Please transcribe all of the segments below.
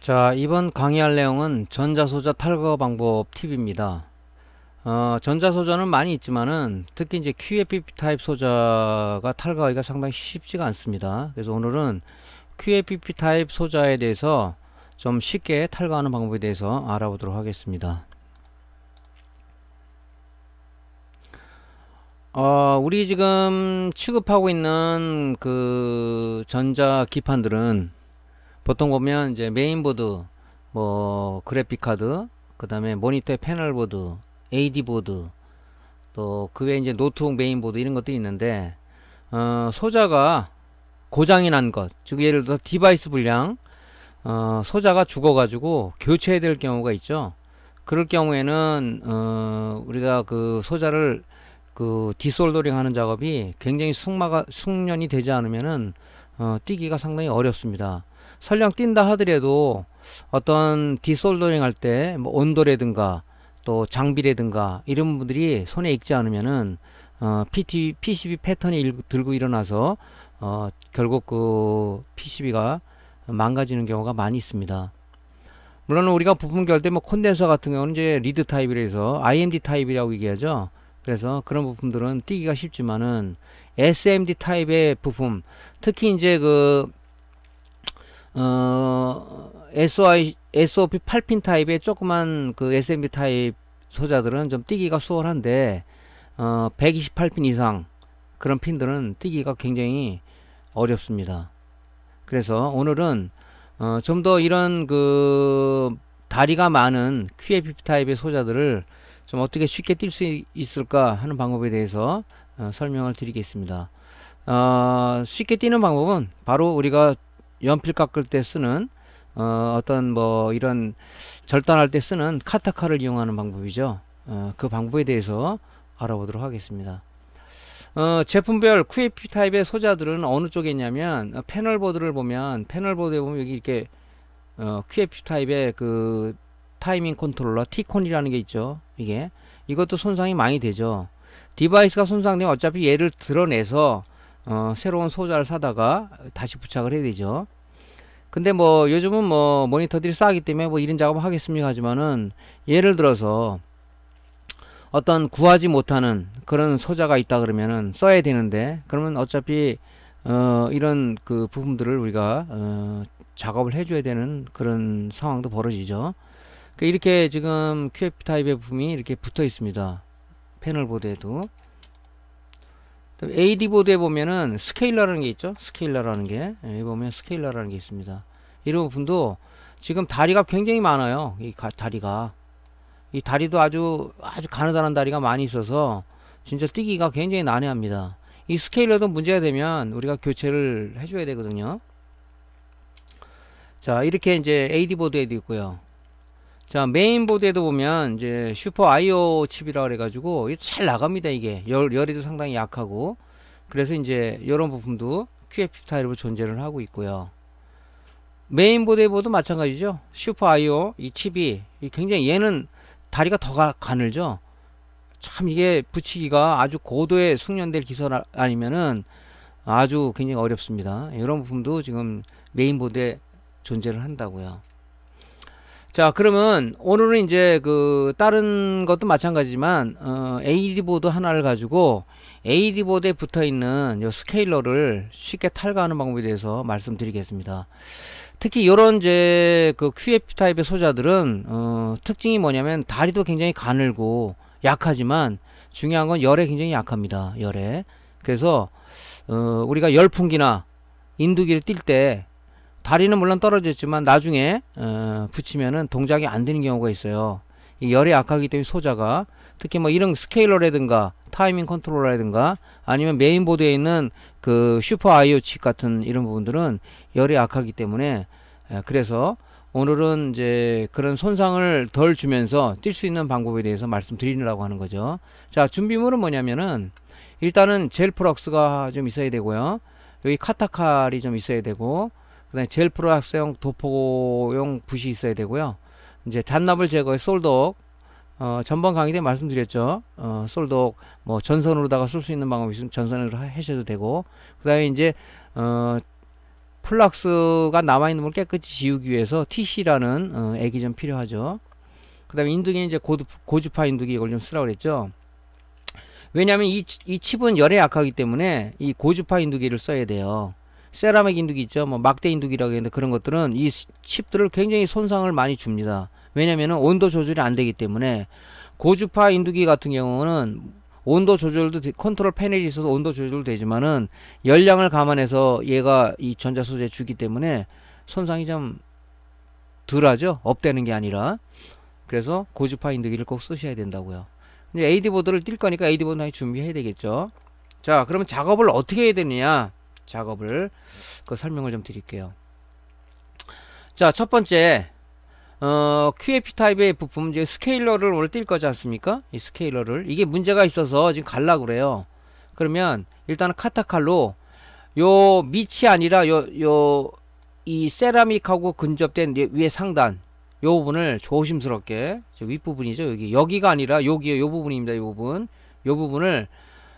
자 이번 강의할 내용은 전자소자 탈거 방법 팁입니다 어, 전자소자는 많이 있지만은 특히 이제 QFP 타입 소자가 탈거하기가 상당히 쉽지가 않습니다 그래서 오늘은 QFP 타입 소자에 대해서 좀 쉽게 탈거하는 방법에 대해서 알아보도록 하겠습니다 어, 우리 지금 취급하고 있는 그 전자 기판들은 보통 보면 이제 메인보드, 뭐 그래픽카드, 그 다음에 모니터의 패널보드, AD보드, 또 그 외에 이제 노트북 메인보드 이런 것들이 있는데 어, 소자가 고장이 난 것, 즉 예를 들어 디바이스 불량, 어, 소자가 죽어가지고 교체해야 될 경우가 있죠. 그럴 경우에는 어, 우리가 그 소자를 그 디솔더링 하는 작업이 굉장히 숙마가 숙련이 되지 않으면은 어, 뛰기가 상당히 어렵습니다. 설령 뛴다 하더라도 어떤 디솔더링 할때 뭐 온도라든가 또 장비라든가 이런 분들이 손에 익지 않으면은 어, PT, PCB 패턴이 일, 들고 일어나서 어, 결국 그 PCB가 망가지는 경우가 많이 있습니다. 물론 우리가 부품 결대뭐 콘덴서 같은 경우는 이제 리드 타입이라서 IMD 타입이라고 얘기하죠. 그래서 그런 부품들은 뛰기가 쉽지만은 SMD 타입의 부품 특히 이제 그 어, SI, SOP 8핀 타입의 조그만 그 SMB 타입 소자들은 좀 뛰기가 수월한데 어, 128핀 이상 그런 핀들은 뛰기가 굉장히 어렵습니다. 그래서 오늘은 어, 좀 더 이런 그 다리가 많은 QFP 타입의 소자들을 좀 어떻게 쉽게 뛸 수 있을까 하는 방법에 대해서 어, 설명을 드리겠습니다. 어, 쉽게 뛰는 방법은 바로 우리가 연필 깎을 때 쓰는 어, 어떤 뭐 이런 절단할 때 쓰는 카타카를 이용하는 방법이죠. 어, 그 방법에 대해서 알아보도록 하겠습니다. 어, 제품별 QAP 타입의 소자들은 어느 쪽에 있냐면 어, 패널 보드를 보면 패널 보드에 보면 여기 이렇게 어, QAP 타입의 그 타이밍 컨트롤러 T콘이라는 게 있죠. 이게 이것도 손상이 많이 되죠. 디바이스가 손상되면 어차피 얘를 드러내서 어, 새로운 소자를 사다가 다시 부착을 해야 되죠. 근데 뭐 요즘은 뭐 모니터들이 싸기 때문에 뭐 이런 작업 하겠습니까 하지만은 예를 들어서 어떤 구하지 못하는 그런 소자가 있다 그러면은 써야 되는데 그러면 어차피 어 이런 그 부품들을 우리가 어 작업을 해줘야 되는 그런 상황도 벌어지죠 그러니까 이렇게 지금 QF 타입의 부품이 이렇게 붙어 있습니다 패널 보드에도 AD 보드에 보면은 스케일러라는 게 있죠. 스케일러라는 게. 예, 여기 보면 스케일러라는 게 있습니다. 이런 부분도 지금 다리가 굉장히 많아요. 이 가, 다리가. 이 다리도 아주 아주 가느다란 다리가 많이 있어서 진짜 뛰기가 굉장히 난해합니다. 이 스케일러도 문제가 되면 우리가 교체를 해줘야 되거든요. 자 이렇게 이제 AD 보드에도 있고요. 자 메인보드에도 보면 이제 슈퍼 아이오 칩이라 그래가지고 잘 나갑니다 이게 열, 열에도 상당히 약하고 그래서 이제 이런 부품도 QFP 타입으로 존재를 하고 있고요 메인보드에도 마찬가지죠 슈퍼 아이오 이 칩이 굉장히 얘는 다리가 더 가, 가늘죠 참 이게 붙이기가 아주 고도의 숙련될 기술 아, 아니면은 아주 굉장히 어렵습니다 이런 부품도 지금 메인보드에 존재를 한다고요 자 그러면 오늘은 이제 그 다른 것도 마찬가지지만 어, AD 보드 하나를 가지고 AD 보드에 붙어 있는 요 스케일러를 쉽게 탈거하는 방법에 대해서 말씀드리겠습니다. 특히 요런 이제 그 QF 타입의 소자들은 어, 특징이 뭐냐면 다리도 굉장히 가늘고 약하지만 중요한 건 열에 굉장히 약합니다. 열에 그래서 어, 우리가 열풍기나 인두기를 뛸때 다리는 물론 떨어졌지만 나중에 어, 붙이면은 동작이 안 되는 경우가 있어요. 이 열이 약하기 때문에 소자가 특히 뭐 이런 스케일러라든가 타이밍 컨트롤라든가 아니면 메인보드에 있는 그 슈퍼 아이오 칩 같은 이런 부분들은 열이 약하기 때문에 에, 예, 그래서 오늘은 이제 그런 손상을 덜 주면서 뛸 수 있는 방법에 대해서 말씀드리려고 하는 거죠. 자 준비물은 뭐냐면은 일단은 젤 프럭스가 좀 있어야 되고요. 여기 카타칼이 좀 있어야 되고 그다음에 젤프로 학생 도포용 붓이 있어야 되고요. 이제 잔나물 제거에 솔독 어, 전번 강의 때 말씀드렸죠. 어, 솔독 뭐 전선으로다가 쓸 수 있는 방법이 있으면 전선으로 하셔도 되고 그다음에 이제 어, 플락스가 남아있는 걸 깨끗이 지우기 위해서 TC라는 어, 액이 좀 필요하죠. 그 다음에 인두기는 이제 고두, 고주파 인두기 이걸 좀 쓰라고 그랬죠. 왜냐하면 이, 이 칩은 열에 약하기 때문에 이 고주파 인두기를 써야 돼요. 세라믹 인두기 있죠. 뭐 막대 인두기라고 하는데 그런 것들은 이 칩들을 굉장히 손상을 많이 줍니다. 왜냐면은 온도 조절이 안 되기 때문에 고주파 인두기 같은 경우는 온도 조절도 컨트롤 패널이 있어서 온도 조절도 되지만은 열량을 감안해서 얘가 이 전자 소재 주기 때문에 손상이 좀 덜하죠. 업되는 게 아니라. 그래서 고주파 인두기를 꼭 쓰셔야 된다고요. 이제 AD 보드를 뛸 거니까 AD 보드 당연히 준비해야 되겠죠. 자, 그러면 작업을 어떻게 해야 되느냐? 작업을 그 설명을 좀 드릴게요. 자, 첫 번째 어, QAP 타입의 부품 이제 스케일러를 오늘 띌 거지 않습니까? 이 스케일러를 이게 문제가 있어서 지금 갈라 그래요. 그러면 일단은 카타칼로 요 밑이 아니라 요 요 이 세라믹하고 근접된 위에 상단 요 부분을 조심스럽게 윗부분이죠 여기 여기가 아니라 여기에 요 부분입니다 요 부분 요 부분을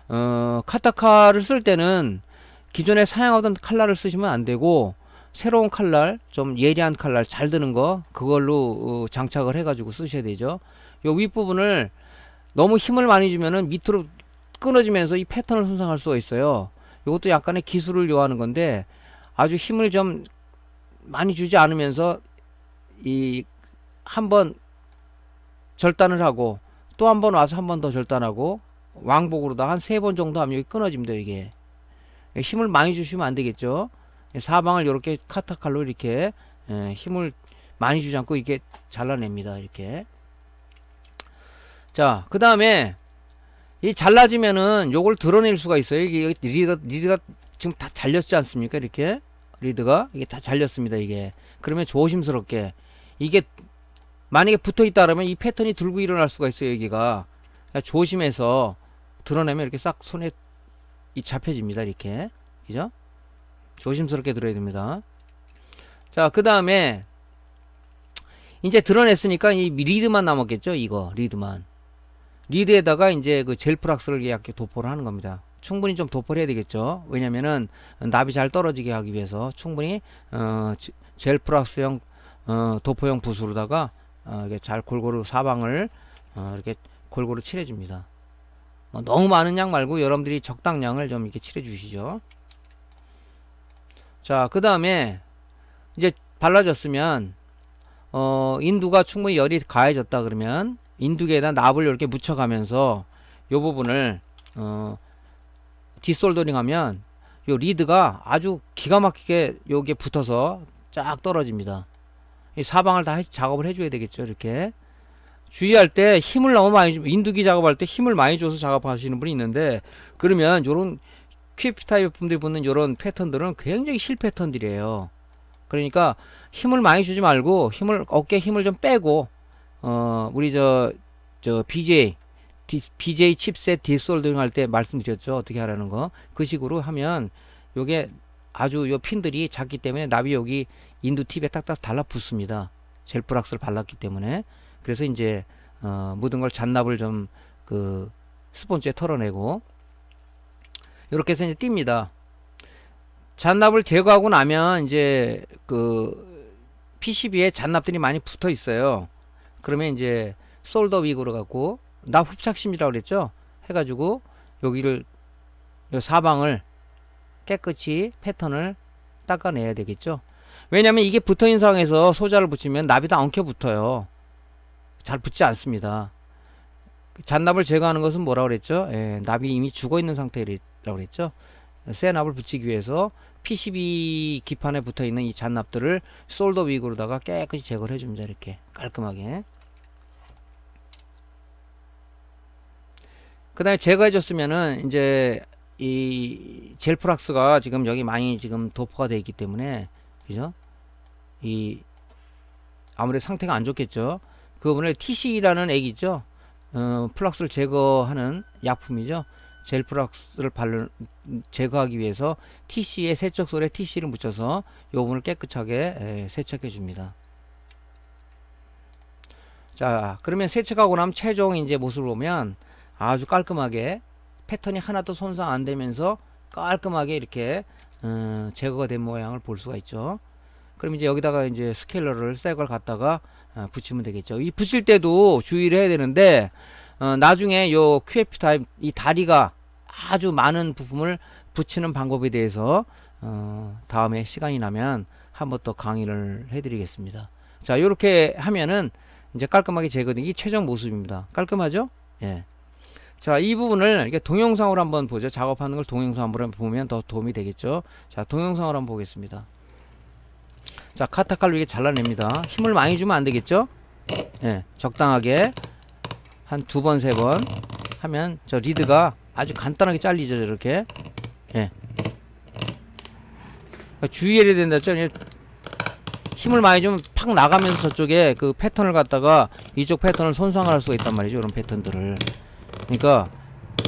어, 카타칼을쓸 때는 기존에 사용하던 칼날을 쓰시면 안 되고 새로운 칼날 좀 예리한 칼날 잘 드는 거 그걸로 어, 장착을 해 가지고 쓰셔야 되죠 요 윗부분을 너무 힘을 많이 주면은 밑으로 끊어지면서 이 패턴을 손상할 수가 있어요 이것도 약간의 기술을 요하는 건데 아주 힘을 좀 많이 주지 않으면서 이 한 번 절단을 하고 또 한 번 와서 한 번 더 절단하고 왕복으로 다한 세 번 정도 하면 끊어집니다 이게 힘을 많이 주시면 안 되겠죠. 예, 사방을 이렇게 카타칼로 이렇게 예, 힘을 많이 주지 않고 이게 잘라냅니다. 이렇게. 자, 그 다음에 이 잘라지면은 요걸 드러낼 수가 있어요. 이게 리드가, 리드가 지금 다 잘렸지 않습니까? 이렇게. 리드가. 이게 다 잘렸습니다. 이게. 그러면 조심스럽게. 이게 만약에 붙어 있다 그러면 이 패턴이 들고 일어날 수가 있어요. 여기가. 그러니까 조심해서 드러내면 이렇게 싹 손에 이 잡혀집니다. 이렇게. 그죠? 조심스럽게 들어야 됩니다. 자, 그 다음에 이제 드러냈으니까 이 리드만 남았겠죠? 이거 리드만. 리드에다가 이제 그 젤프락스를 약게 도포를 하는 겁니다. 충분히 좀 도포를 해야 되겠죠. 왜냐면은 납이 잘 떨어지게 하기 위해서 충분히 어, 젤프락스형 어, 도포형 붓으로다가 어, 이렇게 잘 골고루 사방을 어, 이렇게 골고루 칠해줍니다. 어, 너무 많은 양 말고 여러분들이 적당량을 좀 이렇게 칠해 주시죠 자 그 다음에 이제 발라졌으면 어, 인두가 충분히 열이 가해졌다 그러면 인두개에다 납을 이렇게 묻혀가면서 요 부분을 어, 디솔더링 하면 요 리드가 아주 기가 막히게 요에 붙어서 쫙 떨어집니다 이 사방을 다 작업을 해줘야 되겠죠 이렇게 주의할 때 힘을 너무 많이 주면 인두기 작업할 때 힘을 많이 줘서 작업하시는 분이 있는데 그러면 요런 퀵 타입 품들이 붙는 요런 패턴들은 굉장히 실 패턴들이에요 그러니까 힘을 많이 주지 말고 힘을 어깨 힘을 좀 빼고 어 우리 저 저 BJ BJ 칩셋 디솔딩 할때 말씀드렸죠 어떻게 하라는 거 그 식으로 하면 요게 아주 요 핀들이 작기 때문에 나비 여기 인두 팁에 딱딱 달라붙습니다 젤프락스를 발랐기 때문에 그래서 이제 어, 묻은 걸 잔납을 좀그 스폰지에 털어내고 이렇게 해서 이제 띱니다. 잔납을 제거하고 나면 이제 그 PCB에 잔납들이 많이 붙어 있어요. 그러면 이제 솔더 위으로 갖고 나 흡착심이라고 그랬죠. 해가지고 여기를 요 사방을 깨끗이 패턴을 닦아내야 되겠죠. 왜냐면 이게 붙어있는 상황에서 소자를 붙이면 나비도 엉켜 붙어요. 잘 붙지 않습니다. 그 잔납을 제거하는 것은 뭐라 그랬죠? 예, 납이 이미 죽어 있는 상태라고 그랬죠. 새 납을 붙이기 위해서 PCB 기판에 붙어 있는 이 잔납들을 솔더 윅으로다가 깨끗이 제거를 해줍니다. 이렇게 깔끔하게. 그 다음에 제거해줬으면은 이제 이 젤프락스가 지금 여기 많이 지금 도포가 되어 있기 때문에 그죠? 이 아무래도 상태가 안 좋겠죠. 그부분에 TC라는 액이죠. 어, 플럭스를 제거하는 약품이죠. 젤 플럭스를 바 제거하기 위해서 TC에 세척솔에 TC를 묻혀서 이 부분을 깨끗하게 에, 예, 세척해 줍니다. 자, 그러면 세척하고 나면 최종 이제 모습을 보면 아주 깔끔하게 패턴이 하나도 손상 안 되면서 깔끔하게 이렇게 어, 제거가 된 모양을 볼 수가 있죠. 그럼 이제 여기다가 이제 스케일러를 새걸 갖다가 아, 붙이면 되겠죠. 이 붙일 때도 주의를 해야 되는데 어, 나중에 요 QF 타입 이 다리가 아주 많은 부품을 붙이는 방법에 대해서 어, 다음에 시간이 나면 한 번 더 강의를 해드리겠습니다. 자, 이렇게 하면은 이제 깔끔하게 제거된 이 최종 모습입니다. 깔끔하죠? 예. 자, 이 부분을 이게 동영상으로 한번 보죠. 작업하는 걸 동영상으로 보면 더 도움이 되겠죠. 자, 동영상으로 한번 보겠습니다. 자 카타칼로 이게 잘라냅니다 힘을 많이 주면 안되겠죠 예 적당하게 한 두 번 세번 번 하면 저 리드가 아주 간단하게 잘리죠 이렇게 예 그러니까 주의해야 된다죠 힘을 많이 좀팍 나가면서 저쪽에 그 패턴을 갖다가 이쪽 패턴을 손상할 수가 있단 말이죠 이런 패턴들을 그러니까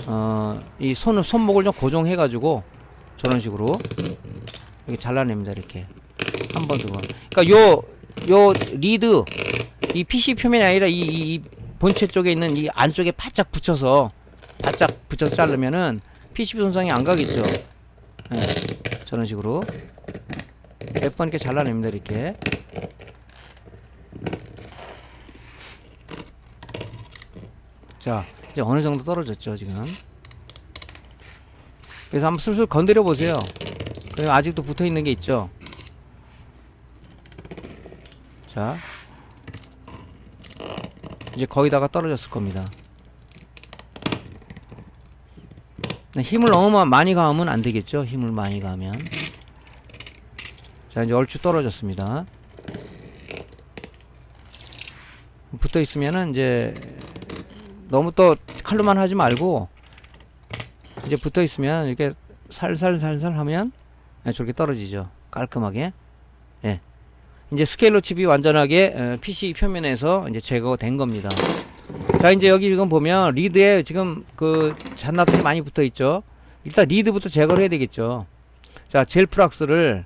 어, 이 손을 손목을 좀 고정해 가지고 저런 식으로 이렇게 잘라냅니다 이렇게 한 번, 두 번. 그러니까 요, 요 리드, 이 PC 표면이 아니라 이, 이, 이 본체 쪽에 있는 이 안쪽에 바짝 붙여서, 바짝 붙여서 자르면은 PCB 손상이 안 가겠죠. 네, 저런 식으로. 몇 번 이렇게 잘라냅니다, 이렇게. 자, 이제 어느 정도 떨어졌죠, 지금. 그래서 한번 슬슬 건드려 보세요. 그럼 아직도 붙어 있는 게 있죠. 자 이제 거기다가 떨어졌을 겁니다 네, 힘을 너무 많이 가하면 안 되겠죠 힘을 많이 가면자 이제 얼추 떨어졌습니다 붙어 있으면은 이제 너무 또 칼로만 하지 말고 이제 붙어 있으면 이렇게 살살살살 하면 네, 저렇게 떨어지죠 깔끔하게 이제 스케일러 칩이 완전하게 어, PC 표면에서 이제 제거된 겁니다. 자 이제 여기 지금 보면 리드에 지금 그잔나트 많이 붙어 있죠. 일단 리드부터 제거를 해야 되겠죠. 자젤 프락스를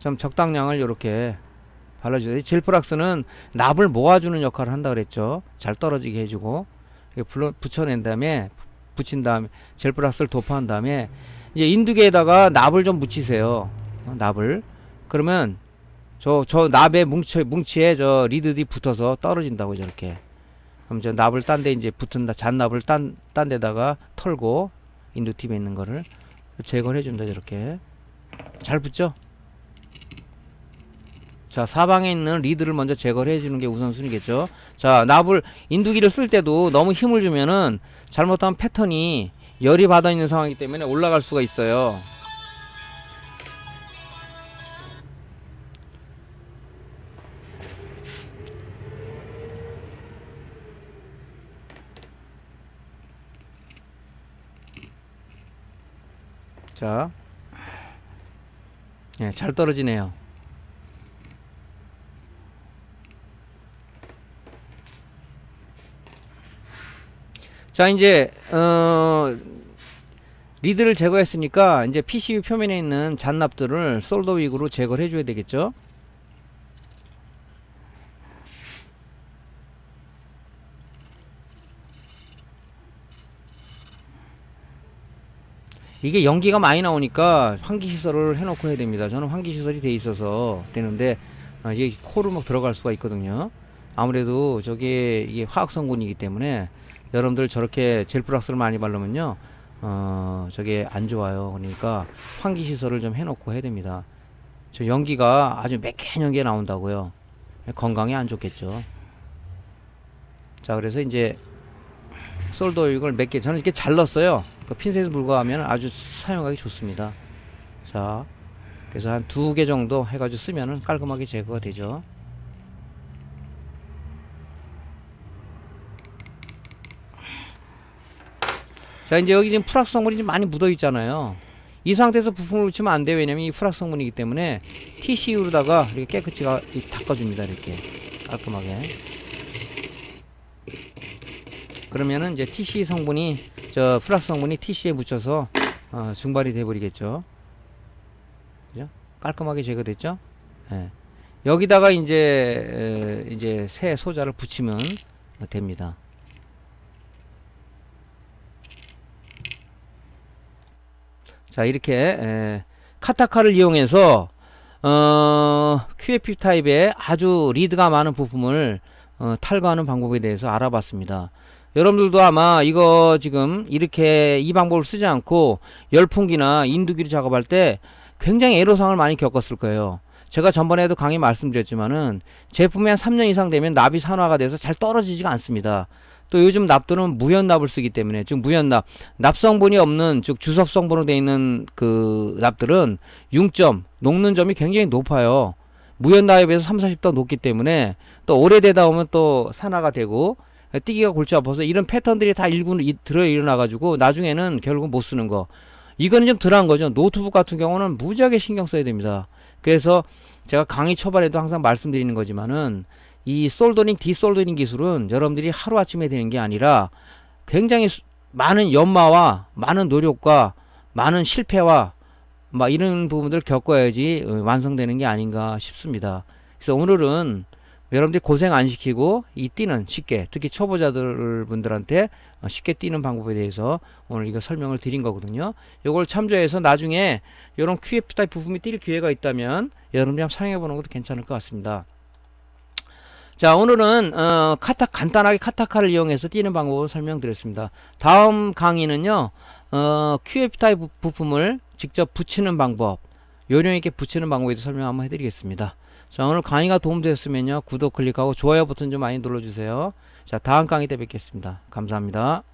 좀 적당량을 이렇게 발라주세요. 젤 프락스는 납을 모아주는 역할을 한다 그랬죠. 잘 떨어지게 해주고 불러, 붙여낸 다음에 붙인 다음에 젤 프락스를 도포한 다음에 이제 인두개에다가 납을 좀 붙이세요. 어, 납을 그러면 저, 저 납에 뭉치, 뭉치에 저 리드들이 붙어서 떨어진다고 저렇게. 그럼 저 납을 딴 데 이제 붙은다. 잔납을 딴, 딴 데다가 털고, 인두팀에 있는 거를 제거 해준다, 저렇게. 잘 붙죠? 자, 사방에 있는 리드를 먼저 제거를 해주는 게 우선순위겠죠? 자, 납을, 인두기를 쓸 때도 너무 힘을 주면은 잘못하면 패턴이 열이 받아 있는 상황이기 때문에 올라갈 수가 있어요. 자, 예, 잘 떨어지네요. 자, 이제 어, 리드를 제거했으니까 이제 PCU 표면에 있는 잔납들을 솔더윅으로 제거 해줘야 되겠죠. 이게 연기가 많이 나오니까 환기 시설을 해놓고 해야 됩니다. 저는 환기 시설이 돼 있어서 되는데 아, 이게 코로 막 들어갈 수가 있거든요. 아무래도 저게 이게 화학 성분이기 때문에 여러분들 저렇게 젤프락스를 많이 바르면요, 어 저게 안 좋아요. 그러니까 환기 시설을 좀 해놓고 해야 됩니다. 저 연기가 아주 매캔 연기 나온다고요. 건강에 안 좋겠죠. 자, 그래서 이제 솔더 이걸 몇개 저는 이렇게 잘랐어요. 그 핀셋에 불과하면 아주 사용하기 좋습니다 자 그래서 한 두 개 정도 해가지고 쓰면은 깔끔하게 제거가 되죠 자 이제 여기 지금 프락 성분이 좀 많이 묻어 있잖아요 이 상태에서 부품을 붙이면 안 돼요 왜냐면 이 프락 성분이기 때문에 TCU로다가 이렇게 깨끗이 닦아줍니다 이렇게 깔끔하게 그러면은 이제 TC 성분이 저 플러스 성분이 TC에 묻혀서 어, 증발이 돼버리겠죠. 그죠? 깔끔하게 제거됐죠. 예. 여기다가 이제 에, 이제 새 소자를 붙이면 됩니다. 자 이렇게 에, 카타카를 이용해서 어, QFP 타입의 아주 리드가 많은 부품을 어, 탈거하는 방법에 대해서 알아봤습니다. 여러분들도 아마 이거 지금 이렇게 이 방법을 쓰지 않고 열풍기나 인두기를 작업할 때 굉장히 애로사항을 많이 겪었을 거예요. 제가 전번에도 강의 말씀드렸지만은 제품이 한 3년 이상 되면 납이 산화가 돼서 잘 떨어지지가 않습니다. 또 요즘 납도는 무연납을 쓰기 때문에 즉 무연납 납성분이 없는 즉 주석 성분으로 되어 있는 그 납들은 융점 녹는 점이 굉장히 높아요. 무연납에 비해서 3, 40도 높기 때문에 또 오래되다 보면 또 산화가 되고 뛰기가 골치 아파서 이런 패턴들이 다 일군 들어 일어나가지고 나중에는 결국 못 쓰는 거. 이거는 좀 덜한 거죠. 노트북 같은 경우는 무지하게 신경 써야 됩니다. 그래서 제가 강의 초반에도 항상 말씀드리는 거지만은 이 솔더링, 디솔더링 기술은 여러분들이 하루아침에 되는 게 아니라 굉장히 수, 많은 연마와 많은 노력과 많은 실패와 막 이런 부분들 을 겪어야지 어, 완성되는 게 아닌가 싶습니다. 그래서 오늘은 여러분들이 고생 안 시키고 이 뛰는 쉽게 특히 초보자들 분들한테 어, 쉽게 뛰는 방법에 대해서 오늘 이거 설명을 드린 거거든요. 이걸 참조해서 나중에 이런 QF 타입 부품이 뛸 기회가 있다면 여러분들이 한번 사용해 보는 것도 괜찮을 것 같습니다. 자 오늘은 어, 카타 간단하게 카타카를 이용해서 뛰는 방법을 설명드렸습니다. 다음 강의는요. 어, QF 타입 부품을 직접 붙이는 방법 요령 있게 붙이는 방법에 대해 설명 한번 해드리겠습니다. 자 오늘 강의가 도움되었으면요 구독 클릭하고 좋아요 버튼 좀 많이 눌러주세요. 자 다음 강의 때 뵙겠습니다. 감사합니다.